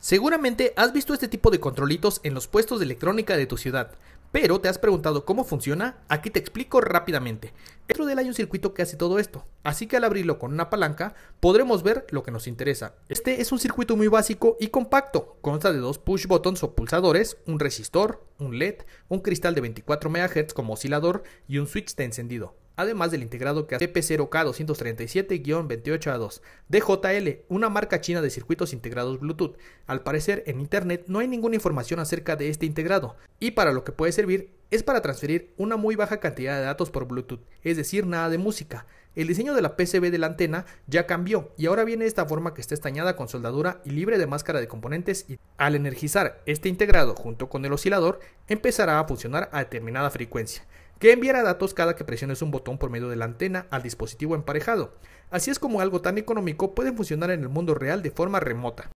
Seguramente has visto este tipo de controlitos en los puestos de electrónica de tu ciudad, pero te has preguntado cómo funciona, aquí te explico rápidamente. Dentro de él hay un circuito que hace todo esto, así que al abrirlo con una palanca podremos ver lo que nos interesa. Este es un circuito muy básico y compacto, consta de dos push buttons o pulsadores, un resistor, un LED, un cristal de 24 MHz como oscilador y un switch de encendido además del integrado que hace pp 0 k 237 28 a 2 DJL, una marca china de circuitos integrados Bluetooth. Al parecer, en internet no hay ninguna información acerca de este integrado y para lo que puede servir es para transferir una muy baja cantidad de datos por Bluetooth, es decir, nada de música. El diseño de la PCB de la antena ya cambió y ahora viene esta forma que está estañada con soldadura y libre de máscara de componentes y al energizar este integrado junto con el oscilador empezará a funcionar a determinada frecuencia, que enviará datos cada que presiones un botón por medio de la antena al dispositivo emparejado. Así es como algo tan económico puede funcionar en el mundo real de forma remota.